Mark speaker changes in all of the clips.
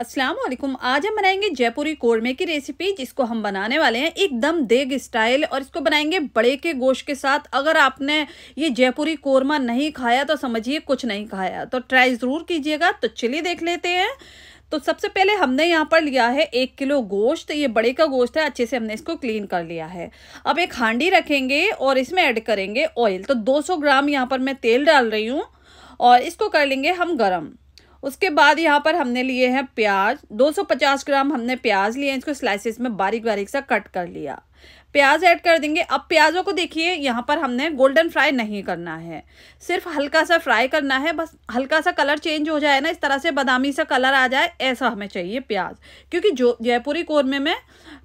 Speaker 1: अस्सलाम वालेकुम आज हम बनाएंगे जयपुरी कोरमे की रेसिपी जिसको हम बनाने वाले हैं एकदम देग स्टाइल और इसको बनाएंगे बड़े के गोश्त के साथ अगर आपने ये जयपुरी कोरमा नहीं खाया तो समझिए कुछ नहीं खाया तो ट्राई ज़रूर कीजिएगा तो चलिए देख लेते हैं तो सबसे पहले हमने यहाँ पर लिया है एक किलो गोश्त ये बड़े का गोश्त है अच्छे से हमने इसको क्लीन कर लिया है अब एक हांडी रखेंगे और इसमें ऐड करेंगे ऑयल तो 200 ग्राम यहाँ पर मैं तेल डाल रही हूँ और इसको कर लेंगे हम गरम उसके बाद यहाँ पर हमने लिए हैं प्याज 250 ग्राम हमने प्याज लिए इसको स्लाइसिस में बारीक बारीक सा कट कर लिया प्याज ऐड कर देंगे अब प्याज़ों को देखिए यहाँ पर हमने गोल्डन फ्राई नहीं करना है सिर्फ हल्का सा फ्राई करना है बस हल्का सा कलर चेंज हो जाए ना इस तरह से बादामी सा कलर आ जाए ऐसा हमें चाहिए प्याज क्योंकि जो जयपुरी कौरमे में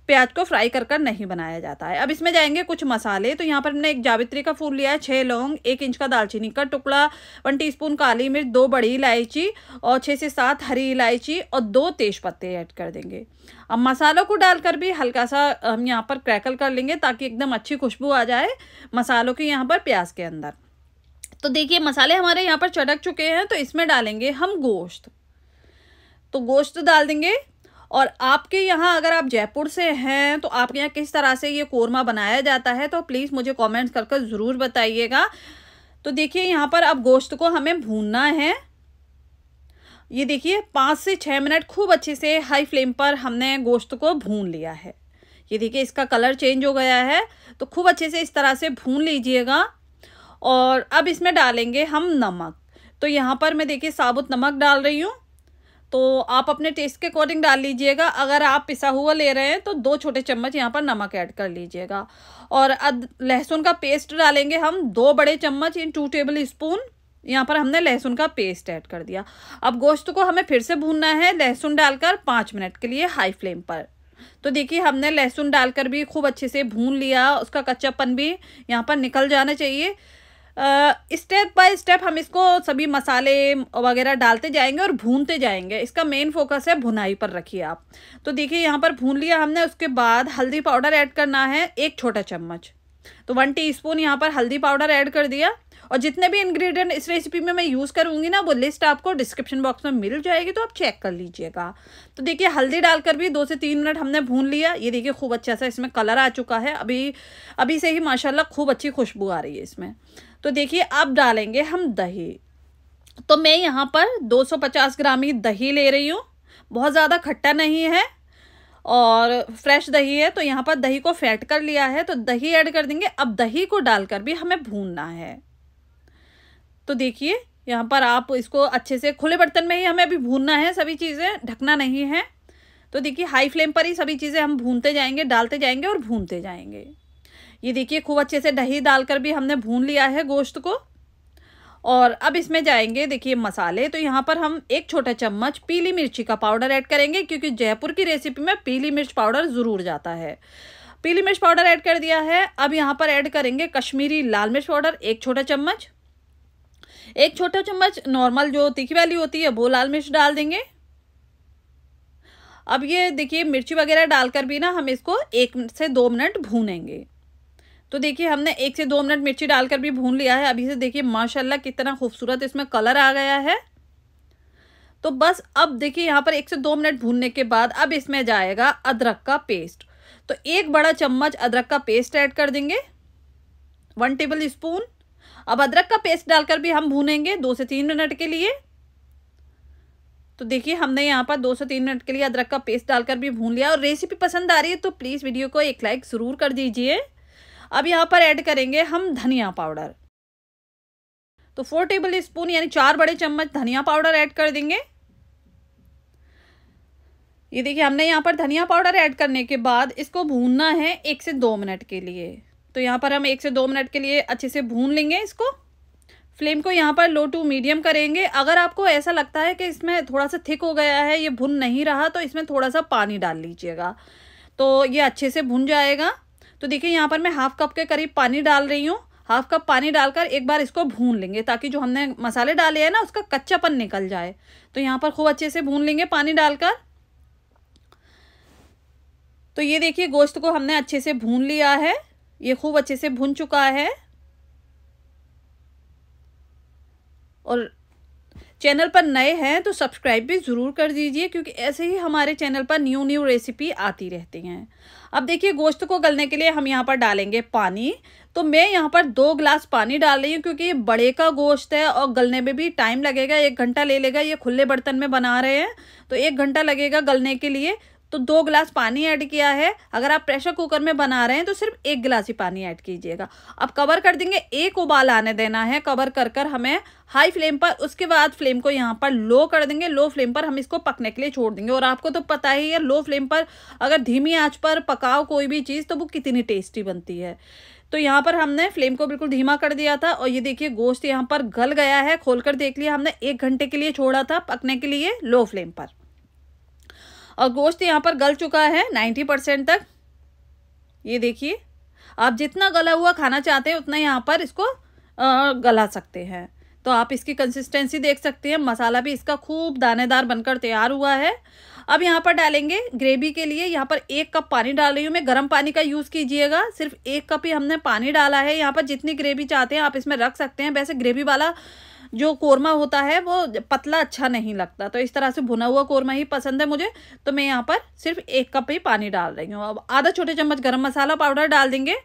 Speaker 1: प्याज को फ्राई कर कर नहीं बनाया जाता है अब इसमें जाएंगे कुछ मसाले तो यहाँ पर हमने एक जावित्री का फूल लिया है छः लौंग एक इंच का दालचीनी का टुकड़ा वन टी काली मिर्च दो बड़ी इलायची और छः से सात हरी इलायची और दो तेज़ पत्ते ऐड कर देंगे अब मसालों को डालकर भी हल्का सा हम यहाँ पर क्रैकल कर लेंगे ताकि एकदम अच्छी खुशबू आ जाए मसालों के यहाँ पर प्याज के अंदर तो देखिए मसाले हमारे यहाँ पर चटक चुके हैं तो इसमें डालेंगे हम गोश्त तो गोश्त डाल देंगे और आपके यहाँ अगर आप जयपुर से हैं तो आपके यहाँ किस तरह से ये कोरमा बनाया जाता है तो प्लीज़ मुझे कमेंट्स करके ज़रूर बताइएगा तो देखिए यहाँ पर अब गोश्त को हमें भूनना है ये देखिए पाँच से छः मिनट खूब अच्छे से हाई फ्लेम पर हमने गोश्त को भून लिया है ये देखिए इसका कलर चेंज हो गया है तो खूब अच्छे से इस तरह से भून लीजिएगा और अब इसमें डालेंगे हम नमक तो यहाँ पर मैं देखिए साबुत नमक डाल रही हूँ तो आप अपने टेस्ट के अकॉर्डिंग डाल लीजिएगा अगर आप पिसा हुआ ले रहे हैं तो दो छोटे चम्मच यहाँ पर नमक ऐड कर लीजिएगा और अद लहसुन का पेस्ट डालेंगे हम दो बड़े चम्मच इन टू टेबल स्पून यहाँ पर हमने लहसुन का पेस्ट ऐड कर दिया अब गोश्त को हमें फिर से भूनना है लहसुन डालकर पाँच मिनट के लिए हाई फ्लेम पर तो देखिए हमने लहसुन डालकर भी खूब अच्छे से भून लिया उसका कच्चापन भी यहाँ पर निकल जाना चाहिए स्टेप बाय स्टेप हम इसको सभी मसाले वगैरह डालते जाएंगे और भूनते जाएंगे इसका मेन फोकस है भुनाई पर रखिए आप तो देखिए यहाँ पर भून लिया हमने उसके बाद हल्दी पाउडर ऐड करना है एक छोटा चम्मच तो वन टीस्पून यहाँ पर हल्दी पाउडर ऐड कर दिया और जितने भी इंग्रेडिएंट इस रेसिपी में मैं यूज़ करूँगी ना वो लिस्ट आपको डिस्क्रिप्शन बॉक्स में मिल जाएगी तो आप चेक कर लीजिएगा तो देखिए हल्दी डालकर भी दो से तीन मिनट हमने भून लिया ये देखिए खूब अच्छा सा इसमें कलर आ चुका है अभी अभी से ही माशाला खूब अच्छी खुशबू आ रही है इसमें तो देखिए अब डालेंगे हम दही तो मैं यहाँ पर 250 ग्राम ही दही ले रही हूँ बहुत ज़्यादा खट्टा नहीं है और फ्रेश दही है तो यहाँ पर दही को फेंट कर लिया है तो दही ऐड कर देंगे अब दही को डालकर भी हमें भूनना है तो देखिए यहाँ पर आप इसको अच्छे से खुले बर्तन में ही हमें अभी भूनना है सभी चीज़ें ढकना नहीं है तो देखिए हाई फ्लेम पर ही सभी चीज़ें हम भूनते जाएंगे डालते जाएंगे और भूनते जाएंगे ये देखिए खूब अच्छे से दही डालकर भी हमने भून लिया है गोश्त को और अब इसमें जाएंगे देखिए मसाले तो यहाँ पर हम एक छोटा चम्मच पीली मिर्ची का पाउडर ऐड करेंगे क्योंकि जयपुर की रेसिपी में पीली मिर्च पाउडर ज़रूर जाता है पीली मिर्च पाउडर ऐड कर दिया है अब यहाँ पर ऐड करेंगे कश्मीरी लाल मिर्च पाउडर एक छोटा चम्मच एक छोटा चम्मच नॉर्मल जो तीखी वाली होती है वो लाल मिर्च डाल देंगे अब ये देखिए मिर्ची वगैरह डालकर भी ना हम इसको एक से दो मिनट भूनेंगे तो देखिए हमने एक से दो मिनट मिर्ची डालकर भी भून लिया है अभी से देखिए माशाल्लाह कितना खूबसूरत इसमें कलर आ गया है तो बस अब देखिए यहाँ पर एक से दो मिनट भूनने के बाद अब इसमें जाएगा अदरक का पेस्ट तो एक बड़ा चम्मच अदरक का पेस्ट ऐड कर देंगे वन टेबल स्पून अब अदरक का पेस्ट डालकर भी हम भूनेंगे दो से तीन मिनट के लिए तो देखिए हमने यहाँ पर दो से तीन मिनट के लिए अदरक का पेस्ट डालकर भी भून लिया और रेसिपी पसंद आ रही है तो प्लीज़ वीडियो को एक लाइक ज़रूर कर दीजिए अब यहाँ पर ऐड करेंगे हम धनिया पाउडर तो फोर टेबल स्पून यानी चार बड़े चम्मच धनिया पाउडर ऐड कर देंगे ये देखिए हमने यहाँ पर धनिया पाउडर ऐड करने के बाद इसको भूनना है एक से दो मिनट के लिए तो यहाँ पर हम एक से दो मिनट के लिए अच्छे से भून लेंगे इसको फ्लेम को यहाँ पर लो टू मीडियम करेंगे अगर आपको ऐसा लगता है कि इसमें थोड़ा सा थिक हो गया है ये भुन नहीं रहा तो इसमें थोड़ा सा पानी डाल लीजिएगा तो ये अच्छे से भुन जाएगा तो देखिए यहाँ पर मैं हाफ कप के करीब पानी डाल रही हूँ हाफ कप पानी डालकर एक बार इसको भून लेंगे ताकि जो हमने मसाले डाले हैं ना उसका कच्चापन निकल जाए तो यहाँ पर खूब अच्छे से भून लेंगे पानी डालकर तो ये देखिए गोश्त को हमने अच्छे से भून लिया है ये खूब अच्छे से भुन चुका है और चैनल पर नए हैं तो सब्सक्राइब भी ज़रूर कर दीजिए क्योंकि ऐसे ही हमारे चैनल पर न्यू न्यू रेसिपी आती रहती हैं अब देखिए गोश्त को गलने के लिए हम यहाँ पर डालेंगे पानी तो मैं यहाँ पर दो ग्लास पानी डाल रही हूँ क्योंकि ये बड़े का गोश्त है और गलने में भी टाइम लगेगा एक घंटा ले लेगा ये खुले बर्तन में बना रहे हैं तो एक घंटा लगेगा गलने के लिए तो दो गिलास पानी ऐड किया है अगर आप प्रेशर कुकर में बना रहे हैं तो सिर्फ एक गिलास ही पानी ऐड कीजिएगा अब कवर कर देंगे एक उबाल आने देना है कवर कर कर हमें हाई फ्लेम पर उसके बाद फ्लेम को यहाँ पर लो कर देंगे लो फ्लेम पर हम इसको पकने के लिए छोड़ देंगे और आपको तो पता ही है लो फ्लेम पर अगर धीमी आँच पर पकाओ कोई भी चीज़ तो वो कितनी टेस्टी बनती है तो यहाँ पर हमने फ्लेम को बिल्कुल धीमा कर दिया था और ये देखिए गोश्त यहाँ पर गल गया है खोलकर देख लिया हमने एक घंटे के लिए छोड़ा था पकने के लिए लो फ्लेम पर और गोश्त यहाँ पर गल चुका है नाइन्टी परसेंट तक ये देखिए आप जितना गला हुआ खाना चाहते हैं उतना यहाँ पर इसको गला सकते हैं तो आप इसकी कंसिस्टेंसी देख सकते हैं मसाला भी इसका खूब दानेदार बनकर तैयार हुआ है अब यहाँ पर डालेंगे ग्रेवी के लिए यहाँ पर एक कप पानी डाल रही हूँ मैं गर्म पानी का यूज़ कीजिएगा सिर्फ एक कप ही हमने पानी डाला है यहाँ पर जितनी ग्रेवी चाहते हैं आप इसमें रख सकते हैं वैसे ग्रेवी वाला जो कोरमा होता है वो पतला अच्छा नहीं लगता तो इस तरह से भुना हुआ कोरमा ही पसंद है मुझे तो मैं यहाँ पर सिर्फ एक कप ही पानी डाल रही हूँ अब आधा छोटे चम्मच गर्म मसाला पाउडर डाल देंगे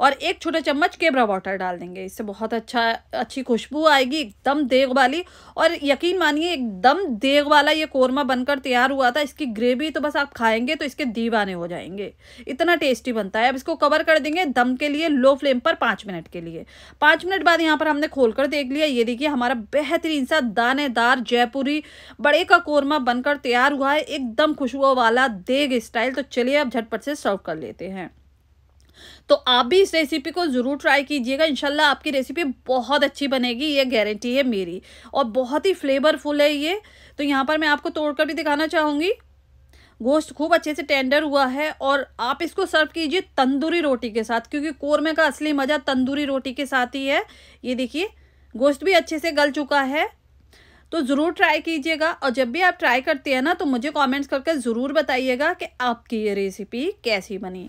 Speaker 1: और एक छोटा चम्मच केबरा वाटर डाल देंगे इससे बहुत अच्छा अच्छी खुशबू आएगी एकदम देग वाली और यकीन मानिए एकदम देग वाला ये कोरमा बनकर तैयार हुआ था इसकी ग्रेवी तो बस आप खाएंगे तो इसके दीवाने हो जाएंगे इतना टेस्टी बनता है अब इसको कवर कर देंगे दम के लिए लो फ्लेम पर पाँच मिनट के लिए पाँच मिनट बाद यहाँ पर हमने खोल कर देख लिया ये देखिए हमारा बेहतरीन सा दानेदार जयपुरी बड़े का कोरमा बनकर तैयार हुआ है एकदम खुशबू वाला देग स्टाइल तो चलिए अब झटपट से सर्व कर लेते हैं तो आप भी इस रेसिपी को ज़रूर ट्राई कीजिएगा इनशाला आपकी रेसिपी बहुत अच्छी बनेगी ये गारंटी है मेरी और बहुत ही फ्लेवरफुल है ये तो यहाँ पर मैं आपको तोड़कर भी दिखाना चाहूँगी गोश्त खूब अच्छे से टेंडर हुआ है और आप इसको सर्व कीजिए तंदूरी रोटी के साथ क्योंकि कोरमे का असली मज़ा तंदूरी रोटी के साथ ही है ये देखिए गोश्त भी अच्छे से गल चुका है तो ज़रूर ट्राई कीजिएगा और जब भी आप ट्राई करते हैं ना तो मुझे कमेंट्स करके ज़रूर बताइएगा कि आपकी ये रेसिपी कैसी बनी